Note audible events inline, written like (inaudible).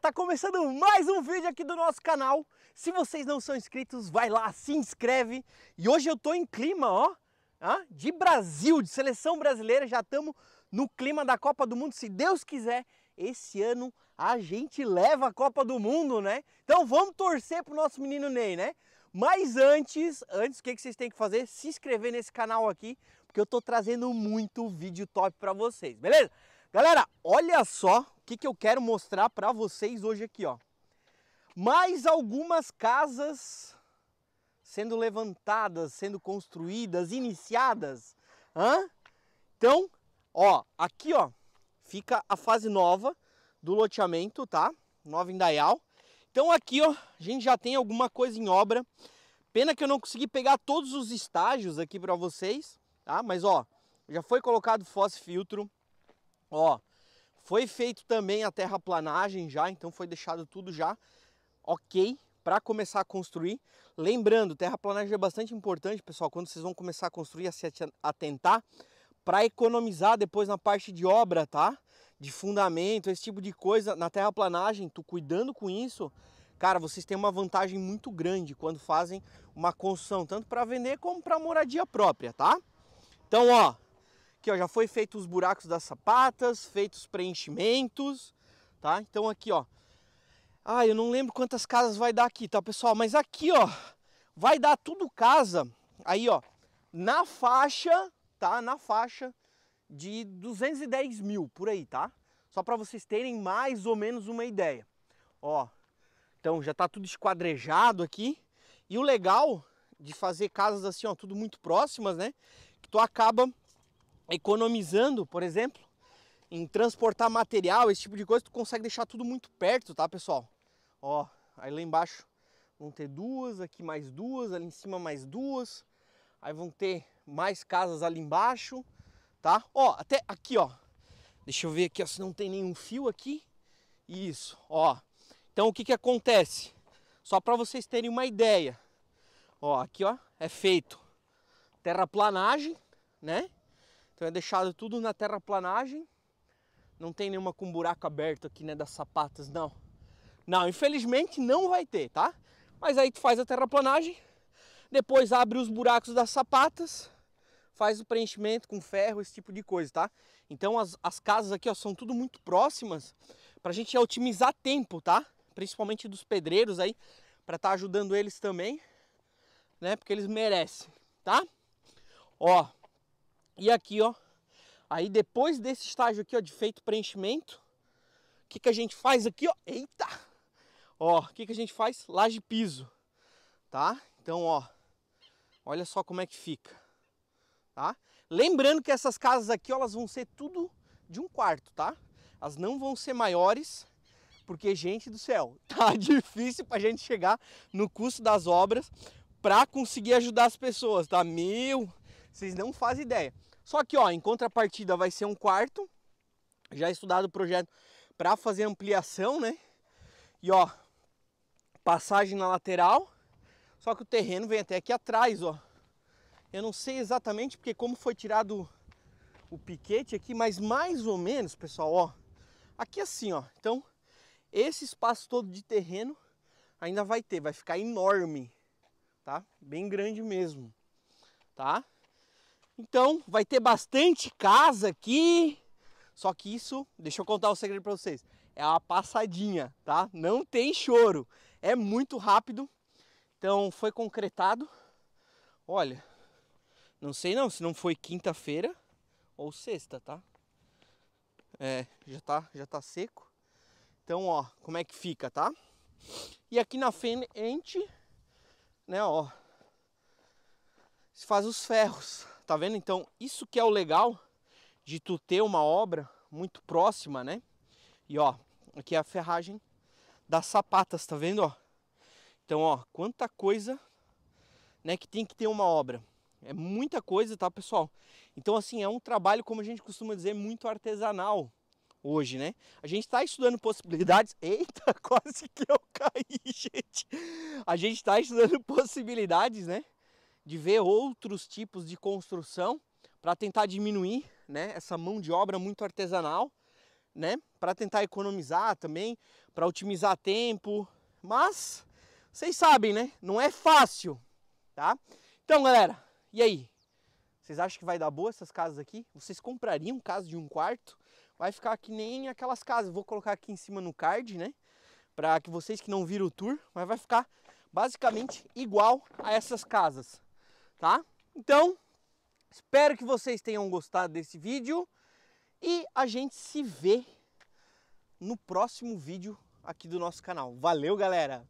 Tá começando mais um vídeo aqui do nosso canal. Se vocês não são inscritos, vai lá, se inscreve. E hoje eu tô em clima, ó, de Brasil, de seleção brasileira. Já estamos no clima da Copa do Mundo. Se Deus quiser, esse ano a gente leva a Copa do Mundo, né? Então vamos torcer pro nosso menino Ney, né? Mas antes, antes o que, que vocês têm que fazer? Se inscrever nesse canal aqui, porque eu tô trazendo muito vídeo top para vocês, beleza? Galera, olha só o que, que eu quero mostrar para vocês hoje aqui, ó. Mais algumas casas sendo levantadas, sendo construídas, iniciadas. Hã? Então, ó, aqui ó, fica a fase nova do loteamento, tá? Nova Indaial. Então aqui ó, a gente já tem alguma coisa em obra. Pena que eu não consegui pegar todos os estágios aqui para vocês, tá? Mas ó, já foi colocado fósforo filtro, Ó, foi feito também a terraplanagem já, então foi deixado tudo já ok para começar a construir. Lembrando, terraplanagem é bastante importante, pessoal, quando vocês vão começar a construir, a se atentar para economizar depois na parte de obra, tá? De fundamento, esse tipo de coisa. Na terraplanagem, tu cuidando com isso, cara, vocês têm uma vantagem muito grande quando fazem uma construção, tanto para vender como para moradia própria, tá? Então, ó, Aqui ó, já foi feito os buracos das sapatas, feitos preenchimentos, tá? Então aqui ó, ah, eu não lembro quantas casas vai dar aqui, tá pessoal? Mas aqui ó, vai dar tudo casa, aí ó, na faixa, tá? Na faixa de 210 mil por aí, tá? Só para vocês terem mais ou menos uma ideia. Ó, então já tá tudo esquadrejado aqui. E o legal de fazer casas assim, ó, tudo muito próximas, né? Que tu acaba economizando, por exemplo, em transportar material, esse tipo de coisa, tu consegue deixar tudo muito perto, tá, pessoal? Ó, aí lá embaixo vão ter duas, aqui mais duas, ali em cima mais duas. Aí vão ter mais casas ali embaixo, tá? Ó, até aqui, ó. Deixa eu ver aqui, ó, se não tem nenhum fio aqui. Isso, ó. Então o que que acontece? Só para vocês terem uma ideia. Ó, aqui, ó, é feito terraplanagem, né? Então é deixado tudo na terraplanagem. Não tem nenhuma com buraco aberto aqui, né, das sapatas, não. Não, infelizmente não vai ter, tá? Mas aí tu faz a terraplanagem, depois abre os buracos das sapatas, faz o preenchimento com ferro, esse tipo de coisa, tá? Então as, as casas aqui, ó, são tudo muito próximas pra gente otimizar tempo, tá? Principalmente dos pedreiros aí, pra estar tá ajudando eles também, né? Porque eles merecem, tá? Ó, e aqui, ó, aí depois desse estágio aqui, ó, de feito preenchimento, o que, que a gente faz aqui, ó? Eita! Ó, o que, que a gente faz? Laje piso, tá? Então, ó, olha só como é que fica, tá? Lembrando que essas casas aqui, ó, elas vão ser tudo de um quarto, tá? Elas não vão ser maiores, porque, gente do céu, (laughs) tá difícil pra gente chegar no custo das obras pra conseguir ajudar as pessoas, tá? Meu, vocês não fazem ideia. Só que, ó, em contrapartida vai ser um quarto, já estudado o projeto para fazer ampliação, né? E ó, passagem na lateral, só que o terreno vem até aqui atrás, ó. Eu não sei exatamente porque como foi tirado o piquete aqui, mas mais ou menos, pessoal, ó. Aqui assim, ó. Então, esse espaço todo de terreno ainda vai ter, vai ficar enorme, tá? Bem grande mesmo, tá? Então vai ter bastante casa aqui. Só que isso, deixa eu contar o um segredo para vocês, é uma passadinha, tá? Não tem choro, é muito rápido. Então foi concretado. Olha, não sei não se não foi quinta-feira ou sexta, tá? É, já tá, já tá seco. Então, ó, como é que fica, tá? E aqui na frente, né, ó, se faz os ferros. Tá vendo? Então, isso que é o legal de tu ter uma obra muito próxima, né? E ó, aqui é a ferragem das sapatas, tá vendo, ó? Então, ó, quanta coisa, né, que tem que ter uma obra. É muita coisa, tá, pessoal? Então, assim, é um trabalho, como a gente costuma dizer, muito artesanal hoje, né? A gente está estudando possibilidades. (laughs) Eita, quase que eu caí, (laughs) gente. A gente está estudando possibilidades, né? de ver outros tipos de construção para tentar diminuir né, essa mão de obra muito artesanal, né, para tentar economizar também, para otimizar tempo, mas vocês sabem, né? Não é fácil, tá? Então, galera, e aí? Vocês acham que vai dar boa essas casas aqui? Vocês comprariam casa de um quarto? Vai ficar que nem aquelas casas. Vou colocar aqui em cima no card, né? Para que vocês que não viram o tour, mas vai ficar basicamente igual a essas casas tá? Então, espero que vocês tenham gostado desse vídeo e a gente se vê no próximo vídeo aqui do nosso canal. Valeu, galera!